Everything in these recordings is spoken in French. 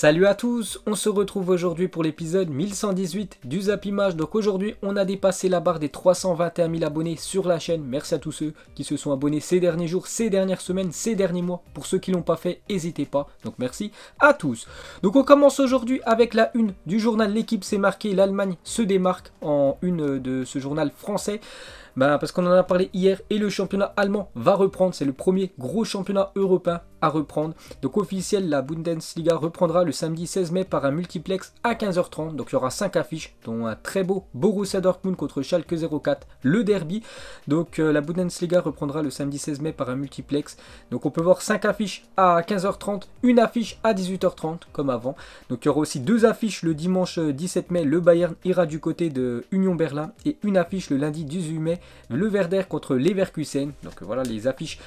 Salut à tous, on se retrouve aujourd'hui pour l'épisode 1118 du Zap Image. Donc aujourd'hui, on a dépassé la barre des 321 000 abonnés sur la chaîne. Merci à tous ceux qui se sont abonnés ces derniers jours, ces dernières semaines, ces derniers mois. Pour ceux qui l'ont pas fait, n'hésitez pas. Donc merci à tous. Donc on commence aujourd'hui avec la une du journal L'équipe s'est marquée. L'Allemagne se démarque en une de ce journal français. Bah, parce qu'on en a parlé hier et le championnat allemand va reprendre. C'est le premier gros championnat européen à reprendre. Donc officiel, la Bundesliga reprendra le samedi 16 mai par un multiplex à 15h30. Donc il y aura 5 affiches, dont un très beau Borussia Dortmund contre Schalke 04, le derby. Donc euh, la Bundesliga reprendra le samedi 16 mai par un multiplex. Donc on peut voir 5 affiches à 15h30, une affiche à 18h30 comme avant. Donc il y aura aussi deux affiches le dimanche 17 euh, mai, le Bayern ira du côté de Union Berlin et une affiche le lundi 18 mai le Verder contre l'Everkusen. Donc voilà les affiches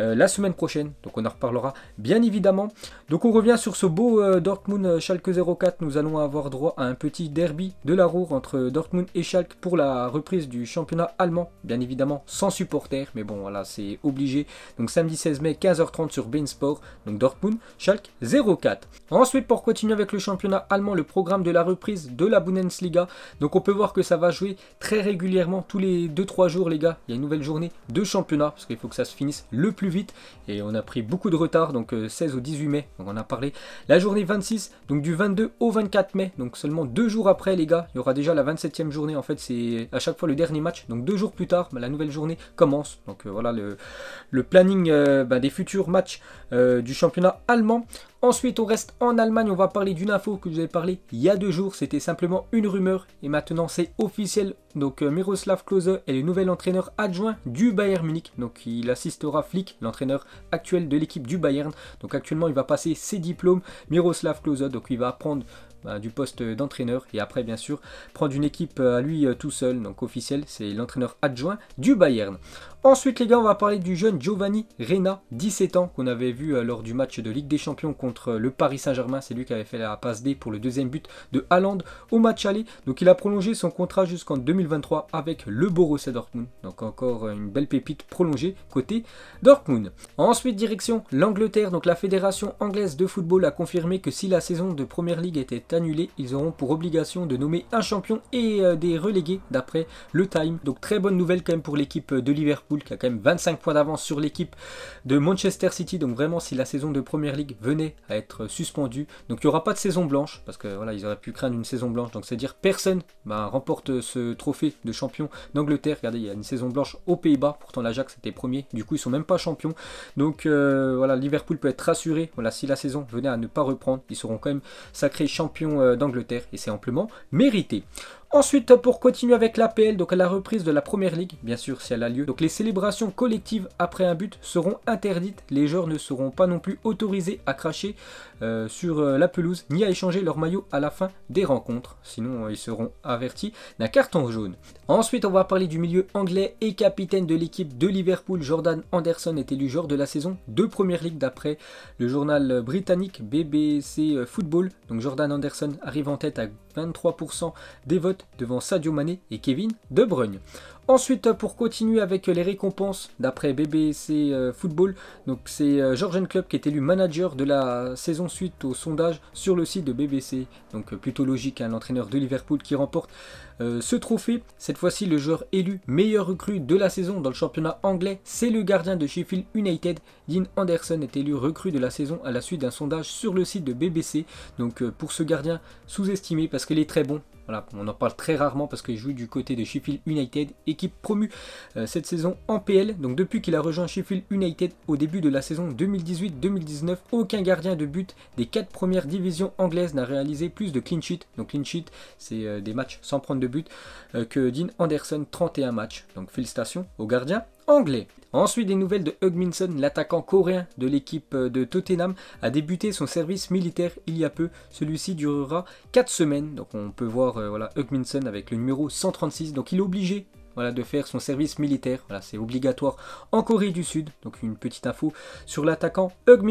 euh, la semaine prochaine. Donc on en reparlera bien évidemment. Donc on revient sur ce beau euh, Dortmund euh, Schalke 04. Nous allons avoir droit à un petit derby de la roue entre Dortmund et Schalke pour la reprise du championnat allemand. Bien évidemment sans supporters, mais bon voilà, c'est obligé. Donc samedi 16 mai 15h30 sur Sport. Donc Dortmund Schalke 04. Ensuite pour continuer avec le championnat allemand, le programme de la reprise de la Bundesliga. Donc on peut voir que ça va jouer très régulièrement tous les 2-3 jours les gars. Il y a une nouvelle journée de championnat parce qu'il faut que ça se finisse le plus vite et on a pris beaucoup de retard, donc 16 euh, au 18 mai, donc on a parlé. La journée 26, donc du 22 au 24 mai, donc seulement deux jours après les gars, il y aura déjà la 27e journée, en fait c'est à chaque fois le dernier match, donc deux jours plus tard, bah, la nouvelle journée commence. Donc euh, voilà le, le planning euh, bah, des futurs matchs du championnat allemand. Ensuite, on reste en Allemagne, on va parler d'une info que je vous avais parlé il y a deux jours, c'était simplement une rumeur et maintenant c'est officiel. Donc euh, Miroslav Klose est le nouvel entraîneur adjoint du Bayern Munich, donc il assistera Flick, l'entraîneur actuel de l'équipe du Bayern. Donc actuellement, il va passer ses diplômes Miroslav Klose, donc il va apprendre bah, du poste d'entraîneur et après bien sûr prendre une équipe euh, à lui euh, tout seul, donc officiel, c'est l'entraîneur adjoint du Bayern. Ensuite les gars, on va parler du jeune Giovanni Reina, 17 ans, qu'on avait vu euh, lors du match de Ligue des Champions contre le Paris Saint-Germain. C'est lui qui avait fait la passe D pour le deuxième but de Haaland au match aller. Donc il a prolongé son contrat jusqu'en 2023 avec le Borussia Dortmund. Donc encore une belle pépite prolongée côté Dortmund. Ensuite direction l'Angleterre. Donc la fédération anglaise de football a confirmé que si la saison de Première Ligue était annulé ils auront pour obligation de nommer un champion et euh, des relégués d'après le time. Donc très bonne nouvelle quand même pour l'équipe de Liverpool qui a quand même 25 points d'avance sur l'équipe de Manchester City. Donc vraiment si la saison de Première League venait à être suspendue, donc il n'y aura pas de saison blanche parce que voilà ils auraient pu craindre une saison blanche. Donc c'est à dire personne bah, remporte euh, ce trophée de champion d'Angleterre. Regardez il y a une saison blanche aux Pays-Bas, pourtant l'Ajax était premier, du coup ils sont même pas champions. Donc euh, voilà Liverpool peut être rassuré. Voilà si la saison venait à ne pas reprendre, ils seront quand même sacrés champions euh, d'Angleterre et c'est amplement mérité. Ensuite, pour continuer avec l'APL, donc à la reprise de la première ligue, bien sûr si elle a lieu, donc les célébrations collectives après un but seront interdites. Les joueurs ne seront pas non plus autorisés à cracher euh, sur euh, la pelouse ni à échanger leur maillot à la fin des rencontres. Sinon, euh, ils seront avertis d'un carton jaune. Ensuite, on va parler du milieu anglais et capitaine de l'équipe de Liverpool. Jordan Anderson est élu joueur de la saison de première ligue d'après le journal britannique BBC Football. Donc Jordan Anderson arrive en tête à 23% des votes devant Sadio Mané et Kevin De Bruyne. Ensuite, pour continuer avec les récompenses, d'après BBC euh, Football, c'est euh, Georgian Club qui est élu manager de la saison suite au sondage sur le site de BBC. Donc euh, plutôt logique, un hein, entraîneur de Liverpool qui remporte ce trophée. Cette fois-ci, le joueur élu meilleur recrue de la saison dans le championnat anglais, c'est le gardien de Sheffield United. Dean Anderson est élu recrue de la saison à la suite d'un sondage sur le site de BBC. Donc pour ce gardien sous-estimé parce qu'il est très bon, on en parle très rarement parce qu'il joue du côté de Sheffield United, équipe promue euh, cette saison en PL. Donc depuis qu'il a rejoint Sheffield United au début de la saison 2018-2019, aucun gardien de but des quatre premières divisions anglaises n'a réalisé plus de clean sheet. Donc clean sheet, c'est euh, des matchs sans prendre de but euh, que Dean Anderson, 31 matchs. Donc félicitations au gardien anglais. Ensuite, des nouvelles de Hugminson, l'attaquant coréen de l'équipe euh, de Tottenham, a débuté son service militaire il y a peu. Celui-ci durera 4 semaines. Donc on peut voir euh, voilà, Hugminson avec le numéro 136. Donc il est obligé voilà, de faire son service militaire. Voilà, c'est obligatoire en Corée du Sud. Donc une petite info sur l'attaquant Hug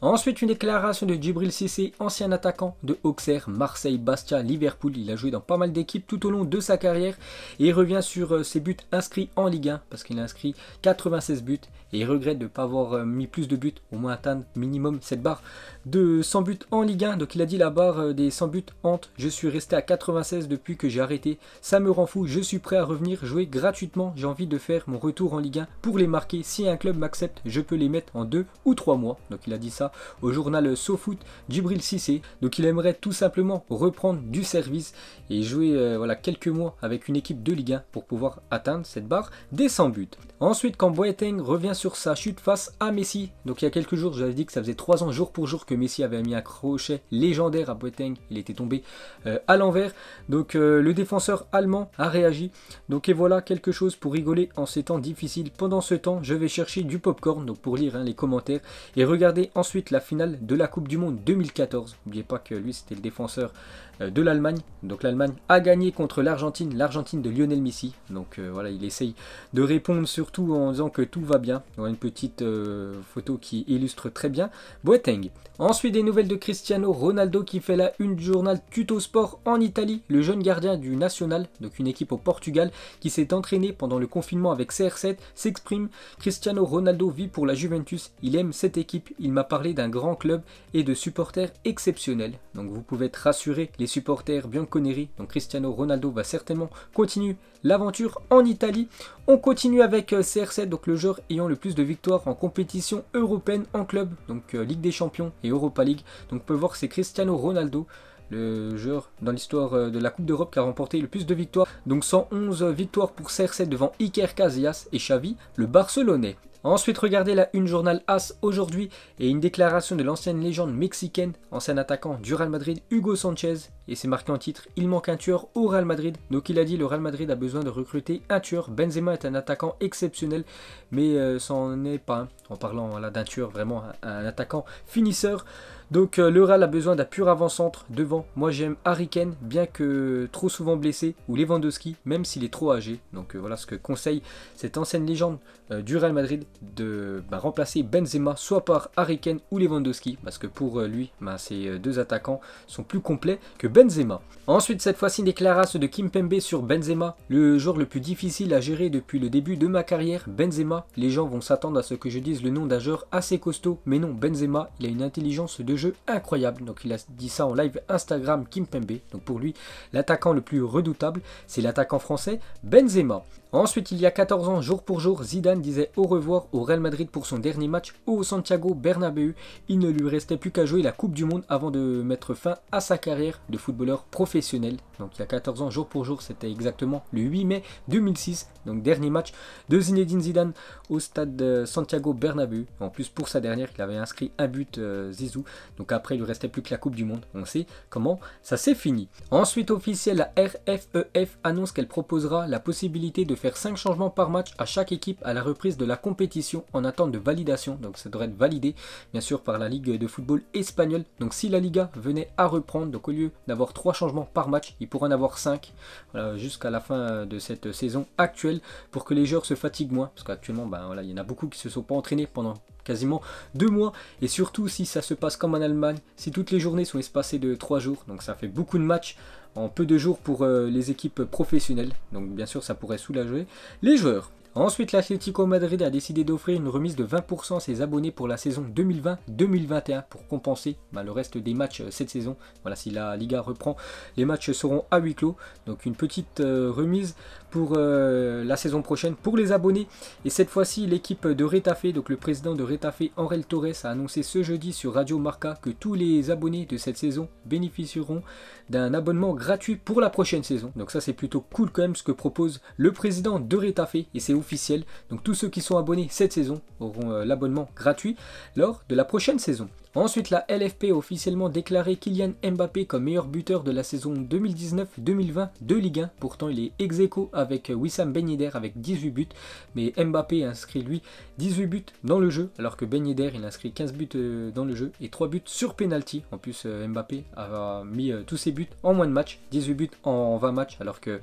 Ensuite, une déclaration de Djibril Cissé, ancien attaquant de Auxerre, Marseille, Bastia, Liverpool. Il a joué dans pas mal d'équipes tout au long de sa carrière et il revient sur euh, ses buts inscrits en Ligue 1 parce qu'il a inscrit 96 buts et il regrette de ne pas avoir euh, mis plus de buts, au moins atteindre minimum cette barre de 100 buts en Ligue 1. Donc il a dit la barre euh, des 100 buts hante. Je suis resté à 96 depuis que j'ai arrêté. Ça me rend fou. Je suis prêt à revenir jouer gratuitement. J'ai envie de faire mon retour en Ligue 1 pour les marquer. Si un club m'accepte, je peux les mettre en 2 ou 3 mois. Donc il a dit ça au journal SoFoot, 6C, Donc il aimerait tout simplement reprendre du service et jouer euh, voilà, quelques mois avec une équipe de Ligue 1 pour pouvoir atteindre cette barre des 100 buts. Ensuite, quand Boeteng revient sur sa chute face à Messi, donc il y a quelques jours, j'avais dit que ça faisait 3 ans jour pour jour que Messi avait mis un crochet légendaire à Boeteng, Il était tombé euh, à l'envers. Donc euh, le défenseur allemand a réagi. Donc voilà quelque chose pour rigoler en ces temps difficiles. Pendant ce temps, je vais chercher du popcorn donc pour lire hein, les commentaires et regarder ensuite la finale de la Coupe du Monde 2014. N'oubliez pas que lui, c'était le défenseur euh, de l'Allemagne. Donc l'Allemagne a gagné contre l'Argentine, l'Argentine de Lionel Messi. Donc euh, voilà, il essaye de répondre surtout en disant que tout va bien. On a une petite euh, photo qui illustre très bien Boateng. Ensuite, des nouvelles de Cristiano Ronaldo qui fait la une du journal Tuto Sport en Italie. Le jeune gardien du National, donc une équipe au Portugal, qui s'est entraîné pendant le confinement avec CR7, s'exprime Cristiano Ronaldo vit pour la Juventus, il aime cette équipe, il m'a parlé d'un grand club et de supporters exceptionnels. Donc vous pouvez être rassuré, les supporters Bianconeri, donc Cristiano Ronaldo va certainement continuer l'aventure en Italie. On continue avec euh, CR7, donc le joueur ayant le plus de victoires en compétition européenne en club, donc euh, Ligue des Champions et Europa League. Donc on peut voir c'est Cristiano Ronaldo le joueur dans l'histoire euh, de la Coupe d'Europe qui a remporté le plus de victoires. Donc 111 euh, victoires pour cr devant Iker Casillas et Xavi, le Barcelonais. Ensuite, regardez la une journal As aujourd'hui et une déclaration de l'ancienne légende mexicaine, ancien attaquant du Real Madrid, Hugo Sanchez. Et c'est marqué en titre, il manque un tueur au Real Madrid. Donc il a dit, le Real Madrid a besoin de recruter un tueur. Benzema est un attaquant exceptionnel, mais euh, ce n'en est pas. Hein, en parlant là d'un tueur, vraiment un, attaquant finisseur. Donc euh, le Real a besoin d'un pur avant-centre devant. Moi j'aime Harry bien que trop souvent blessé, ou Lewandowski, même s'il est trop âgé. Donc euh, voilà ce que conseille cette ancienne légende du Real Madrid de bah, remplacer Benzema soit par Harry ou Lewandowski, parce que pour euh, lui, bah, ces euh, deux attaquants sont plus complets que Benzema. Ensuite, cette fois-ci, des déclaration de Kim Pembe sur Benzema, le joueur le plus difficile à gérer depuis le début de ma carrière. Benzema, les gens vont s'attendre à ce que je dise le nom d'un joueur assez costaud, mais non, Benzema, il a une intelligence de jeu incroyable. Donc il a dit ça en live Instagram Kim Pembe. Donc pour lui, l'attaquant le plus redoutable, c'est l'attaquant français Benzema. Ensuite, il y a 14 ans, jour pour jour, Zidane disait au revoir au Real Madrid pour son dernier match au Santiago Bernabéu. Il ne lui restait plus qu'à jouer la Coupe du Monde avant de mettre fin à sa carrière de footballeur professionnel. Donc il y a 14 ans, jour pour jour, c'était exactement le 8 mai 2006, donc dernier match de Zinedine Zidane au stade Santiago Bernabéu. En plus, pour sa dernière, il avait inscrit un but euh, Zizou. Donc après, il lui restait plus que la Coupe du Monde. On sait comment ça s'est fini. Ensuite, officiel, la RFEF e annonce qu'elle proposera la possibilité de faire 5 changements par match à chaque équipe à la reprise de la compétition en attente de validation. Donc ça devrait être validé bien sûr par la Ligue de football espagnole. Donc si la Liga venait à reprendre, donc au lieu d'avoir 3 changements par match, il pourrait en avoir 5 euh, jusqu'à la fin de cette saison actuelle pour que les joueurs se fatiguent moins. Parce qu'actuellement, ben, voilà, il y en a beaucoup qui se sont pas entraînés pendant quasiment deux mois. Et surtout si ça se passe comme en Allemagne, si toutes les journées sont espacées de trois jours, donc ça fait beaucoup de matchs en peu de jours pour euh, les équipes professionnelles, donc bien sûr ça pourrait soulager les joueurs. Ensuite, l'Atlético Madrid a décidé d'offrir une remise de 20% à ses abonnés pour la saison 2020-2021 pour compenser bah, le reste des matchs euh, cette saison. Voilà, si la Liga reprend, les matchs seront à huis clos. Donc une petite euh, remise pour euh, la saison prochaine pour les abonnés. Et cette fois-ci, l'équipe de Retafé, donc le président de Retafé, Aurel Torres, a annoncé ce jeudi sur Radio Marca que tous les abonnés de cette saison bénéficieront d'un abonnement gratuit pour la prochaine saison. Donc ça, c'est plutôt cool quand même ce que propose le président de Retafé. et c'est officiel. Donc tous ceux qui sont abonnés cette saison auront euh, l'abonnement gratuit lors de la prochaine saison. Ensuite, la LFP a officiellement déclaré Kylian Mbappé comme meilleur buteur de la saison 2019-2020 de Ligue 1. Pourtant, il est ex avec Wissam Ben avec 18 buts. Mais Mbappé a inscrit, lui, 18 buts dans le jeu, alors que Ben il a inscrit 15 buts euh, dans le jeu et 3 buts sur penalty. En plus, euh, Mbappé a mis euh, tous ses buts en moins de matchs, 18 buts en 20 matchs, alors que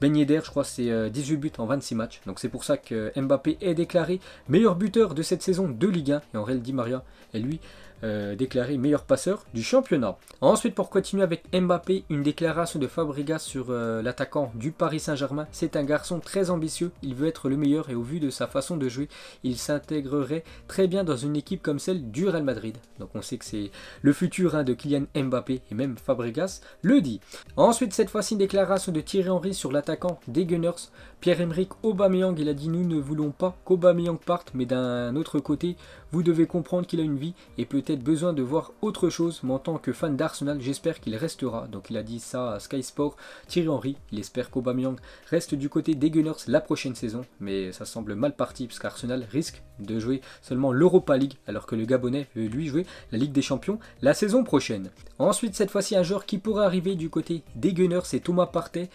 Ben je crois, c'est 18 buts en 26 matchs. Donc c'est pour ça que Mbappé est déclaré meilleur buteur de cette saison de Ligue 1. Et en réalité Maria, et lui, euh, déclaré meilleur passeur du championnat. Ensuite, pour continuer avec Mbappé, une déclaration de Fabregas sur euh, l'attaquant du Paris Saint-Germain. C'est un garçon très ambitieux, il veut être le meilleur et au vu de sa façon de jouer, il s'intégrerait très bien dans une équipe comme celle du Real Madrid. Donc on sait que c'est le futur hein, de Kylian Mbappé et même Fabregas le dit. Ensuite, cette fois-ci, une déclaration de Thierry Henry sur l'attaquant des Gunners. Pierre-Emerick Aubameyang, il a dit « Nous ne voulons pas qu'Aubameyang parte, mais d'un autre côté, vous devez comprendre qu'il a une vie et peut besoin de voir autre chose, mais en tant que fan d'Arsenal, j'espère qu'il restera. Donc il a dit ça à Sky Sport. Thierry Henry, il espère qu'Aubameyang reste du côté des Gunners la prochaine saison, mais ça semble mal parti parce risque de jouer seulement l'Europa League, alors que le Gabonais veut lui jouer la Ligue des Champions la saison prochaine. Ensuite, cette fois-ci, un joueur qui pourrait arriver du côté des Gunners, c'est Thomas Partey.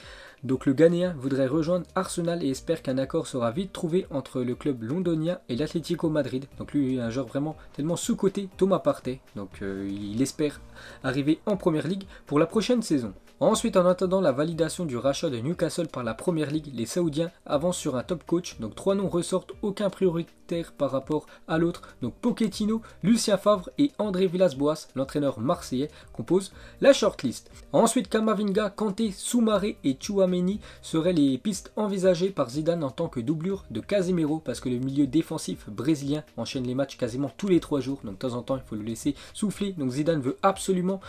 Donc le Ghanéen voudrait rejoindre Arsenal et espère qu'un accord sera vite trouvé entre le club londonien et l'Atlético Madrid. Donc lui, un joueur vraiment tellement sous côté Thomas Partey. Donc euh, il espère arriver en Première Ligue pour la prochaine saison. Ensuite, en attendant la validation du rachat de Newcastle par la Première Ligue, les Saoudiens avancent sur un top coach, donc trois noms ressortent, aucun prioritaire par rapport à l'autre. Donc Pochettino, Lucien Favre et André Villas-Boas, l'entraîneur marseillais, composent la shortlist. Ensuite, Kamavinga, Kanté, Soumaré et Chouameni seraient les pistes envisagées par Zidane en tant que doublure de Casemiro, parce que le milieu défensif brésilien enchaîne les matchs quasiment tous les trois jours, donc de temps en temps il faut le laisser souffler. Donc Zidane veut absolument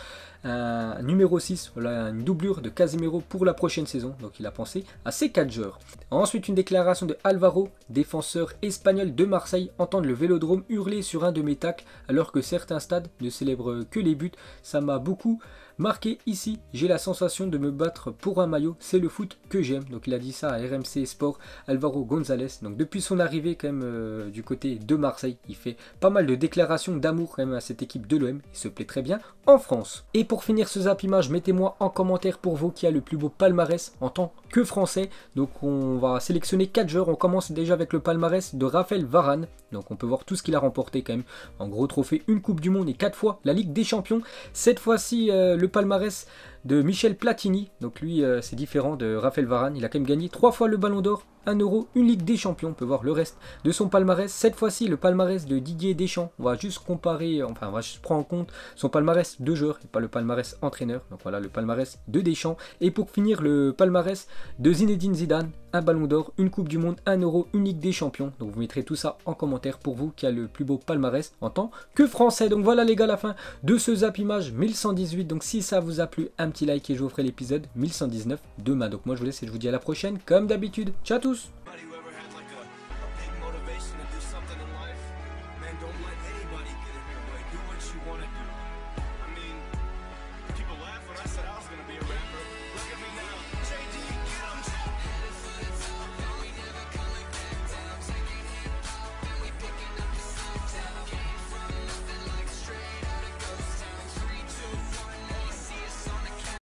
un numéro 6, voilà, un doublure de Casemiro pour la prochaine saison, donc il a pensé à ces 4 joueurs. Ensuite, une déclaration de Alvaro, défenseur espagnol de Marseille, entendre le vélodrome hurler sur un de mes tacles alors que certains stades ne célèbrent que les buts. Ça m'a beaucoup Marqué ici, j'ai la sensation de me battre pour un maillot, c'est le foot que j'aime. Donc il a dit ça à RMC Sport, Alvaro González, Donc depuis son arrivée quand même euh, du côté de Marseille, il fait pas mal de déclarations d'amour quand même à cette équipe de l'OM. Il se plaît très bien en France. Et pour finir ce zap image, mettez-moi en commentaire pour vous qui a le plus beau palmarès en tant que français. Donc on va sélectionner 4 joueurs. On commence déjà avec le palmarès de Raphaël Varane. Donc on peut voir tout ce qu'il a remporté quand même. En gros trophée, une Coupe du Monde et 4 fois la Ligue des Champions. Cette fois-ci, euh, le palmarès de Michel Platini. Donc lui, euh, c'est différent de Raphaël Varane. Il a quand même gagné trois fois le Ballon d'Or, un euro, une Ligue des Champions. On peut voir le reste de son palmarès. Cette fois-ci, le palmarès de Didier Deschamps. On va juste comparer, enfin, on va juste prendre en compte son palmarès de joueur et pas le palmarès entraîneur. Donc voilà, le palmarès de Deschamps. Et pour finir, le palmarès de Zinedine Zidane. Un Ballon d'Or, une Coupe du Monde, un euro, une Ligue des Champions. Donc vous mettrez tout ça en commentaire pour vous qui a le plus beau palmarès en tant que français. Donc voilà les gars, la fin de ce zap image 1118. Donc si ça vous a plu, un petit like et je vous ferai l'épisode 1119 demain. Donc moi je vous laisse et je vous dis à la prochaine, comme d'habitude. Ciao à tous